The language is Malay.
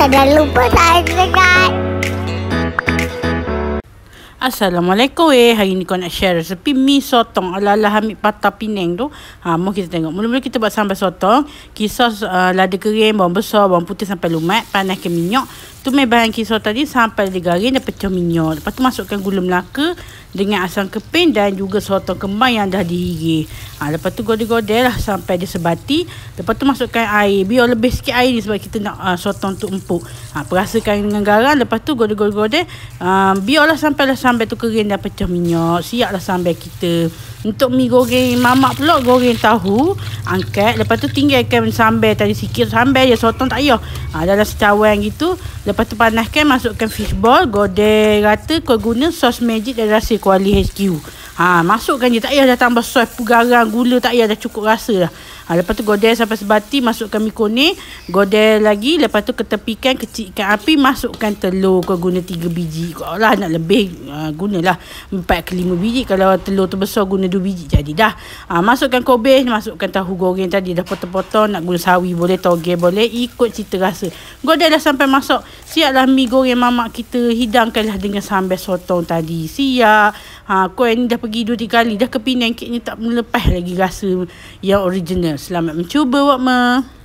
Jangan lupa subscribe. Assalamualaikum eh. Hari ni kau nak share resepi mi sotong ala ala Hamid Patah Pinang tu. Ha, mau kita tengok. Mula-mula kita buat sambal sotong. Kisar uh, lada kering, bawang besar, bawang putih sampai lumat. Panaskan minyak. Tu Tumis bahan kisau tadi sampai dia garing dan pecah minyak. Lepas tu masukkan gula melaka dengan asam keping dan juga sotong kembang yang dah diiris. Ha, ah, lepas tu gode-gode lah sampai dia sebati. Lepas tu masukkan air. Biar lebih sikit air ni sebab kita nak uh, sotong tu empuk. Ha, perasakan dengan garam. Lepas tu gode-gode. Uh, biarlah sampai lah sambal tu kering dan pecah minyak. Siaplah sambal kita. Untuk mi goreng mamak pula goreng tahu. Angkat. Lepas tu tinggalkan sambal tadi sikit. Sambal je sotong tak payah. Ha, dalam secawan gitu. Lepas tu panaskan, masukkan fishball, godeh rata, kau guna sos magic dan rasa kuali HQ. Ha, masukkan je. Tak payah datang besar garam, gula. Tak payah dah cukup rasa dah. Ha, lepas tu godel sampai sebati. Masukkan mie kuning. Godel lagi. Lepas tu ketepikan, kecilkan api. Masukkan telur. Kau guna tiga biji. Kau lah nak lebih. Ha, gunalah empat ke 5 biji. Kalau telur tu besar, guna dua biji. Jadi dah. Ha, masukkan kobis. Masukkan tahu goreng tadi. Dah potong-potong. Nak guna sawi boleh. Toge boleh. Ikut cita rasa. Godel dah sampai masuk. Siaplah mie goreng mamak kita. Hidangkanlah dengan sambal sotong tadi. Siap. Ha, Kuan ni dah pergi dua tiga kali. Dah ke Penang. Kek ni tak melepas lagi rasa yang original. Selamat mencuba, Wakma.